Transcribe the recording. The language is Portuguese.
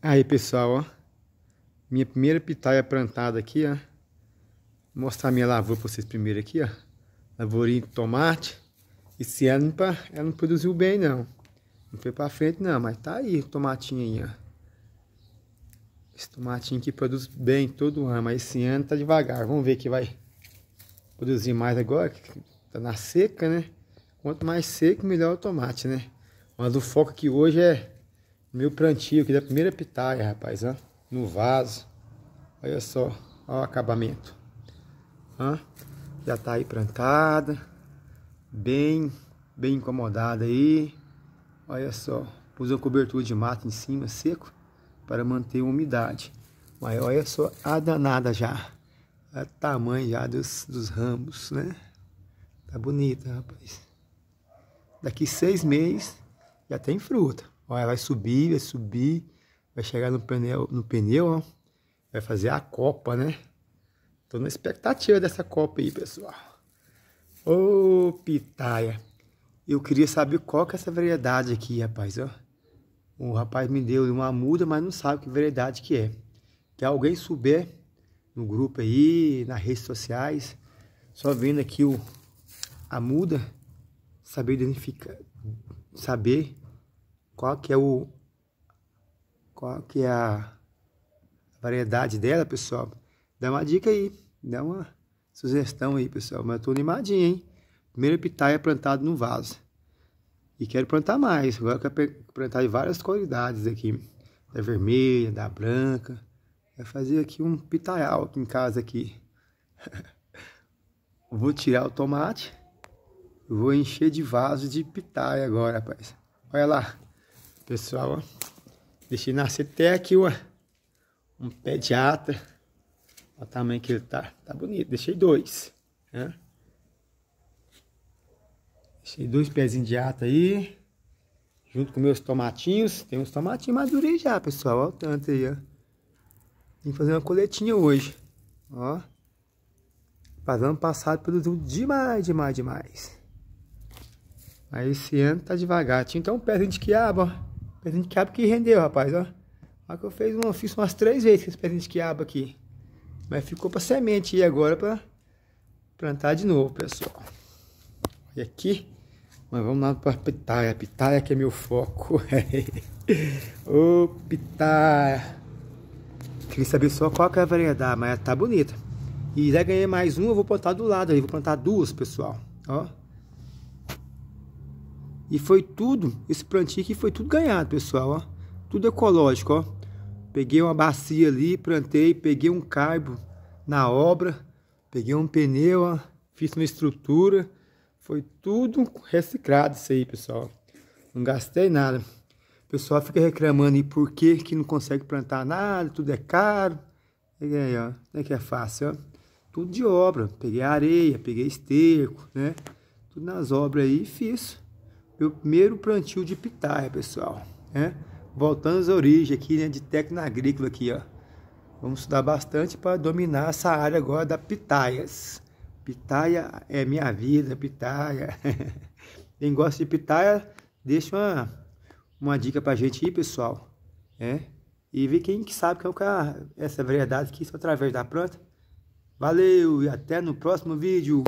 Aí pessoal, ó, minha primeira pitaia plantada aqui, ó. Vou mostrar minha lavoura para vocês primeiro aqui, ó. Lavourinho de tomate. Esse ano ela não produziu bem não. Não foi para frente não, mas tá aí o tomatinho aí, ó. Esse tomatinho que produz bem todo ano, mas esse ano tá devagar. Vamos ver que vai produzir mais agora, que tá na seca, né? Quanto mais seco, melhor o tomate, né? Mas o foco aqui hoje é meu plantio aqui da primeira pitaia, rapaz, ó. No vaso. Olha só, o acabamento. Ó, já tá aí plantada. Bem, bem incomodada aí. Olha só, pus uma cobertura de mato em cima, seco, para manter a umidade. Mas olha só a danada já. A tamanho já dos, dos ramos, né? Tá bonita, rapaz. Daqui seis meses já tem fruta. Olha, vai subir, vai subir, vai chegar no pneu, no pneu ó, vai fazer a copa, né? Tô na expectativa dessa copa aí, pessoal. Ô, pitaia. Eu queria saber qual que é essa variedade aqui, rapaz, ó. O rapaz me deu uma muda, mas não sabe que variedade que é. Que alguém souber no grupo aí, nas redes sociais, só vendo aqui o, a muda, saber identificar, saber qual que é o qual que é a variedade dela, pessoal. Dá uma dica aí, dá uma sugestão aí, pessoal. Mas eu tô animadinho, hein? Primeira pitaia é plantado no vaso. E quero plantar mais. Agora eu quero plantar de várias qualidades aqui. Da vermelha, da branca. Vai fazer aqui um pitaial aqui em casa aqui. Vou tirar o tomate vou encher de vaso de pitaia agora, rapaz. Olha lá, pessoal, ó. Deixei nascer até aqui, ó. Um pé de ata. Olha o tamanho que ele tá. Tá bonito. Deixei dois, né? Deixei dois pezinhos de ata aí. Junto com meus tomatinhos. Tem uns tomatinhos madurinhos já, pessoal. Olha o tanto aí, ó. Vim fazer uma coletinha hoje. Ó. Fazendo passado pelo demais, demais, demais. Mas esse ano tá devagar. Tinha então um pezinho de quiabo, ó. Pezinho de quiabo que rendeu, rapaz, ó. Olha que eu fiz, uma, fiz umas três vezes com esse pezinho de quiabo aqui. Mas ficou pra semente e agora pra plantar de novo, pessoal. E aqui, mas vamos lá pra pitaia. Pitaia que é meu foco. Ô, pitaia. Queria saber só qual que é a variedade, mas tá bonita. E já ganhei mais uma, eu vou plantar do lado aí. Vou plantar duas, pessoal. Ó. E foi tudo, esse plantio aqui foi tudo ganhado, pessoal, ó. Tudo ecológico, ó. Peguei uma bacia ali, plantei, peguei um carbo na obra, peguei um pneu, ó, fiz uma estrutura. Foi tudo reciclado isso aí, pessoal. Não gastei nada. O pessoal fica reclamando aí por que que não consegue plantar nada, tudo é caro. E aí, ó, é que é fácil, ó. Tudo de obra. Peguei areia, peguei esterco, né? Tudo nas obras aí e fiz meu primeiro plantio de pitaia, pessoal. Né? Voltando às origens aqui, né, de técnica agrícola aqui, ó. Vamos estudar bastante para dominar essa área agora da pitaias. Pitaia é minha vida, pitaia. Quem gosta de pitaia, deixa uma, uma dica para a gente aí, pessoal. É? E ver quem que sabe qual que é essa verdade aqui, só através da planta. Valeu e até no próximo vídeo.